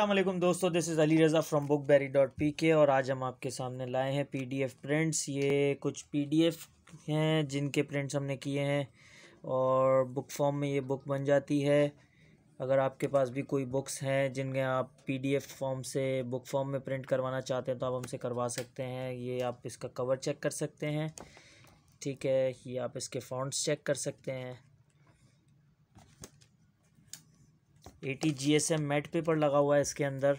असलम दोस्तों this is Ali Raza from book berry dot P K और आज हम आपके सामने लाए हैं पी डी एफ़ प्रिंट्स ये कुछ पी डी एफ़ हैं जिनके प्रिंट्स हमने किए हैं और बुक फॉर्म में ये बुक बन जाती है अगर आपके पास भी कोई बुक्स हैं जिनके आप पी डी एफ़ फॉर्म से बुक फॉर्म में प्रिंट करवाना चाहते हैं तो आप हमसे करवा सकते हैं ये आप इसका कवर चेक कर सकते हैं ठीक है ये आप इसके फॉन्ट्स चेक कर सकते हैं eighty G S M matte paper लगा हुआ है इसके अंदर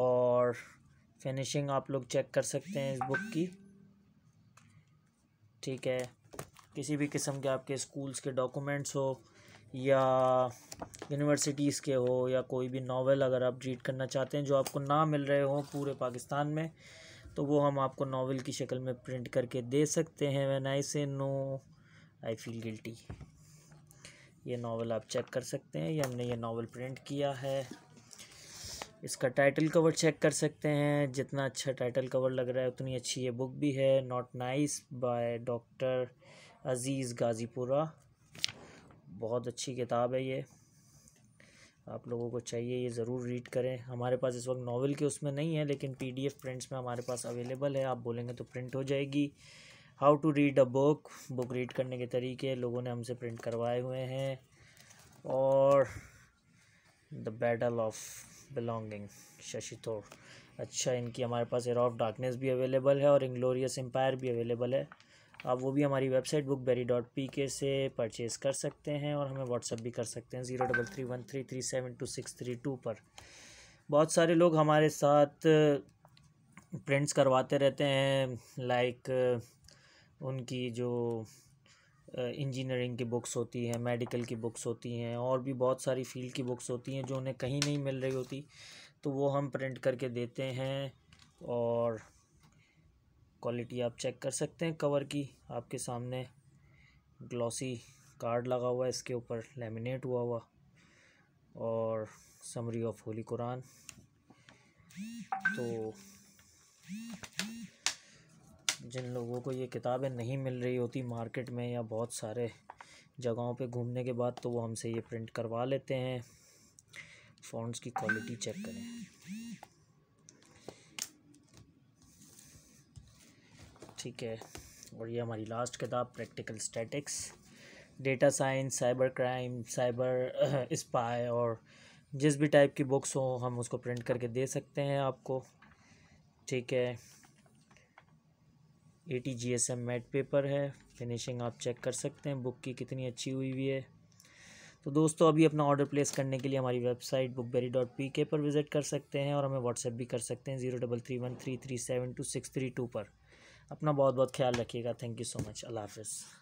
और फिनिशिंग आप लोग चेक कर सकते हैं इस बुक की ठीक है किसी भी किस्म के आपके स्कूल्स के डॉक्यूमेंट्स हो या यूनिवर्सिटीज़ के हो या कोई भी नावल अगर आप रीड करना चाहते हैं जो आपको ना मिल रहे हो पूरे पाकिस्तान में तो वो हम आपको नावल की शक्ल में प्रिंट करके दे सकते हैं when I say no I feel guilty ये नावल आप चेक कर सकते हैं ये हमने ये नावल प्रिंट किया है इसका टाइटल कवर चेक कर सकते हैं जितना अच्छा टाइटल कवर लग रहा है उतनी अच्छी ये बुक भी है not nice by doctor Aziz Ghazipura बहुत अच्छी किताब है ये आप लोगों को चाहिए ये ज़रूर रीड करें हमारे पास इस वक्त नावल के उसमें नहीं है लेकिन पीडीएफ प्रिंट्स में हमारे पास अवेलेबल है आप बोलेंगे तो प्रिंट हो जाएगी how to read a book book read करने के तरीके लोगों ने हमसे प्रिंट करवाए हुए हैं और the battle of belonging Shashi Tharoor अच्छा इनकी हमारे पास एयर ऑफ डार्कनेस भी अवेलेबल है और इंग्लोरियस एम्पायर भी अवेलेबल है आप वो भी हमारी website book berry dot P K से परचेज़ कर सकते हैं और हमें व्हाट्सअप भी कर सकते हैं zero double three one three three seven two six three two पर बहुत सारे लोग हमारे साथ प्रिंट्स करवाते रहते हैं लाइक उनकी जो इंजीनियरिंग की बुक्स होती हैं मेडिकल की बुक्स होती हैं और भी बहुत सारी फील्ड की बुक्स होती हैं जो उन्हें कहीं नहीं मिल रही होती तो वो हम प्रिंट करके देते हैं और क्वालिटी आप चेक कर सकते हैं कवर की आपके सामने ग्लॉसी कार्ड लगा हुआ है इसके ऊपर लेमिनेट हुआ हुआ और समरी ऑफ होली कुरान तो जिन लोगों को ये किताबें नहीं मिल रही होती मार्केट में या बहुत सारे जगहों पे घूमने के बाद तो वो हमसे ये प्रिंट करवा लेते हैं फ़ॉन्ट्स की क्वालिटी चेक करें ठीक है और ये हमारी लास्ट किताब practical statics data science cyber crime cyber spy और जिस भी टाइप की बुक्स हों हम उसको प्रिंट करके दे सकते हैं आपको ठीक है eighty G S M matte paper है फिनिशिंग आप चेक कर सकते हैं बुक की कितनी अच्छी हुई हुई है तो दोस्तों अभी अपना ऑर्डर प्लेस करने के लिए हमारी website book berry dot P K पर विज़िट कर सकते हैं और हमें व्हाट्सएप भी कर सकते हैं zero double three one three three seven two six three two पर अपना बहुत बहुत ख्याल रखिएगा थैंक यू सो मच अल्लाह हाफिज़